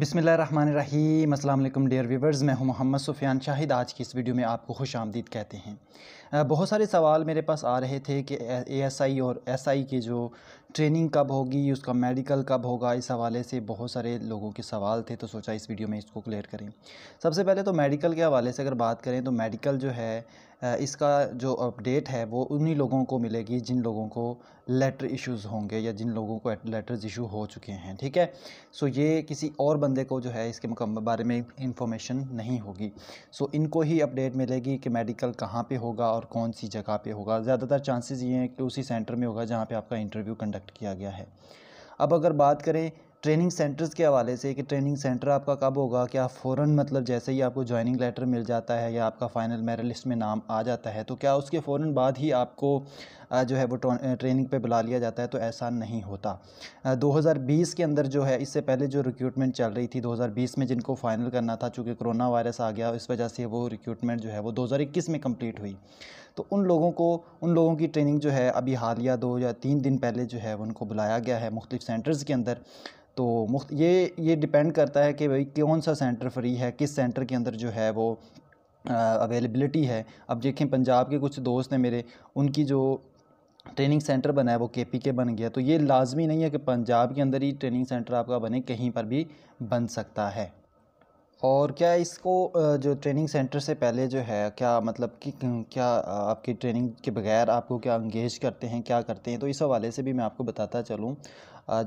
बिसमिल्ल अस्सलाम वालेकुम dear viewers मैं हूं मोहम्मद सुफियान शाहिद आज की इस वीडियो में आपको खुश आमदीद कहते हैं बहुत सारे सवाल मेरे पास आ रहे थे कि ए एस आई और एस आई की जो ट्रेनिंग कब होगी उसका मेडिकल कब होगा इस हवाले से बहुत सारे लोगों के सवाल थे तो सोचा इस वीडियो में इसको क्लियर करें सबसे पहले तो मेडिकल के हवाले से अगर बात करें तो मेडिकल जो है इसका जो अपडेट है वो उन्हीं लोगों को मिलेगी जिन लोगों को लेटर इश्यूज़ होंगे या जिन लोगों को लेटर्स इशू हो चुके हैं ठीक है सो ये किसी और बंदे को जो है इसके बारे में इंफॉर्मेशन नहीं होगी सो इनको ही अपडेट मिलेगी कि मेडिकल कहाँ पे होगा और कौन सी जगह पे होगा ज़्यादातर चांसेस ये हैं कि उसी सेंटर में होगा जहाँ पे आपका इंटरव्यू कंडक्ट किया गया है अब अगर बात करें ट्रेनिंग सेंटर्स के हवाले से कि ट्रेनिंग सेंटर आपका कब होगा क्या फ़ौर मतलब जैसे ही आपको ज्वाइनिंग लेटर मिल जाता है या आपका फ़ाइनल मेरिट लिस्ट में नाम आ जाता है तो क्या उसके फ़ौर बाद ही आपको जो है वो ट्रेनिंग पे बुला लिया जाता है तो ऐसा नहीं होता 2020 के अंदर जो है इससे पहले जो रिक्रूटमेंट चल रही थी 2020 में जिनको फाइनल करना था चूँकि कोरोना वायरस आ गया इस वजह से वो रिक्रूटमेंट जो है वो दो में कम्प्लीट हुई तो उन लोगों को उन लोगों की ट्रेनिंग जो है अभी हालिया दो या तीन दिन पहले जो है उनको बुलाया गया है मुख्तु सेंटर्स के अंदर तो मुख्त ये ये डिपेंड करता है कि भाई कौन सा सेंटर फ्री है किस सेंटर के अंदर जो है वो अवेलेबिलिटी है अब देखें पंजाब के कुछ दोस्त हैं मेरे उनकी जो ट्रेनिंग सेंटर बना है वो के पी के बन गया तो ये लाजमी नहीं है कि पंजाब के अंदर ही ट्रेनिंग सेंटर आपका बने कहीं पर भी बन सकता है और क्या इसको जो ट्रेनिंग सेंटर से पहले जो है क्या मतलब कि क्या आपकी ट्रेनिंग के बगैर आपको क्या इंगेज करते हैं क्या करते हैं तो इस हवाले से भी मैं आपको बताता चलूँ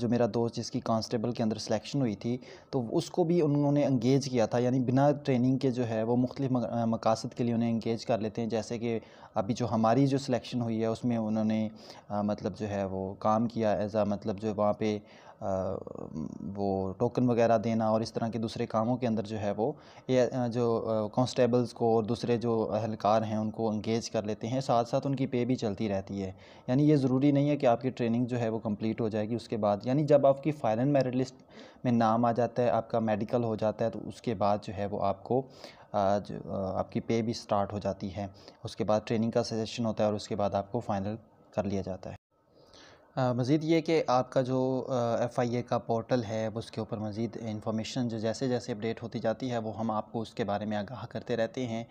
जो मेरा दोस्त जिसकी कांस्टेबल के अंदर सिलेक्शन हुई थी तो उसको भी उन्होंने इंगेज किया था यानी बिना ट्रेनिंग के जो है वो मुख्तु मकासद के लिए उन्हें इंगेज कर लेते हैं जैसे कि अभी जो हमारी जो सिलेक्शन हुई है उसमें उन्होंने मतलब जो है वो काम किया एज आ मतलब जो वहाँ पे वो टोकन वगैरह देना और इस तरह के दूसरे कामों के अंदर जो है वो ये जो कांस्टेबल्स को और दूसरे जो अहलकार हैं उनको इंगेज कर लेते हैं साथ साथ उनकी पे भी चलती रहती है यानी ये ज़रूरी नहीं है कि आपकी ट्रेनिंग जो है वो कम्प्लीट हो जाएगी उसके बाद यानी जब आपकी फाइनल मेरिट लिस्ट में नाम आ जाता है आपका मेडिकल हो जाता है तो उसके बाद जो है वो आपको आज आपकी पे भी स्टार्ट हो जाती है उसके बाद ट्रेनिंग का सजेशन होता है और उसके बाद आपको फ़ाइनल कर लिया जाता है मज़ीद ये कि आपका जो एफ़ आई ए का पोर्टल है उसके ऊपर मज़ीद इंफॉर्मेशन जो जैसे जैसे अपडेट होती जाती है वो हम आपको उसके बारे में आगाह करते रहते हैं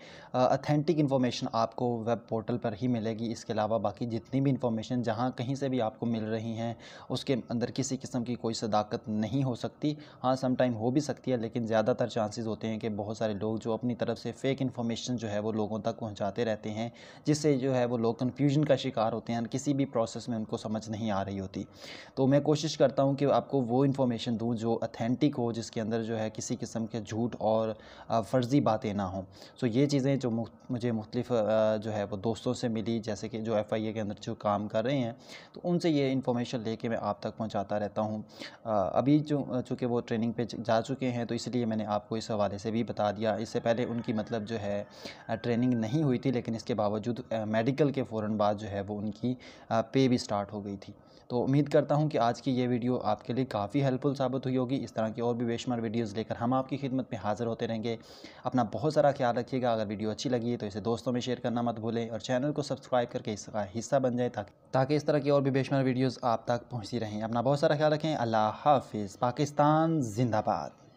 अथेंटिक इन्फॉर्मेशन आपको वेब पोर्टल पर ही मिलेगी इसके अलावा बाकी जितनी भी इंफॉर्मेशन जहाँ कहीं से भी आपको मिल रही हैं उसके अंदर किसी किस्म की कोई सदाकत नहीं हो सकती हाँ सम टाइम हो भी सकती है लेकिन ज़्यादातर चांसेस होते हैं कि बहुत सारे लोग जो अपनी तरफ से फ़ेक इन्फॉर्मेशन जो है वो लोगों तक पहुँचाते रहते हैं जिससे जो है वो लोग कन्फ्यूजन का शिकार होते हैं किसी भी प्रोसेस में उनको समझ नहीं आ आ रही होती तो मैं कोशिश करता हूँ कि आपको वो इन्फॉर्मेशन दूँ जो अथेंटिक हो जिसके अंदर जो है किसी किस्म के झूठ और फ़र्ज़ी बातें ना हों सो ये चीज़ें जो मुझे मुख्तफ जो है वो दोस्तों से मिली जैसे कि जो एफ़ आई ए के अंदर जो काम कर रहे हैं तो उनसे ये इन्फॉर्मेशन कर मैं आप तक पहुँचाता रहता हूँ अभी जो चूँकि वो ट्रेनिंग पे जा चुके हैं तो इसलिए मैंने आपको इस हवाले से भी बता दिया इससे पहले उनकी मतलब जो है ट्रेनिंग नहीं हुई थी लेकिन इसके बावजूद मेडिकल के फ़ौर बाद जो है वो उनकी पे भी स्टार्ट हो गई थी तो उम्मीद करता हूँ कि आज की ये वीडियो आपके लिए काफ़ी हेल्पफुल साबित हुई होगी इस तरह की और भी बेशुमार वीडियोज़ लेकर हम आपकी खिदमत में हाज़िर होते रहेंगे अपना बहुत सारा ख्याल रखिएगा अगर वीडियो अच्छी लगी है तो इसे दोस्तों में शेयर करना मत भूलें और चैनल को सब्सक्राइब करके इसका हिस्सा बन जाए ताकि ताकि इस तरह की और भी बेशुमार वीडियोज़ आप तक पहुँचती रहें अपना बहुत सारा ख्याल रखें अल्लाह हाफिज़ पाकिस्तान जिंदाबाद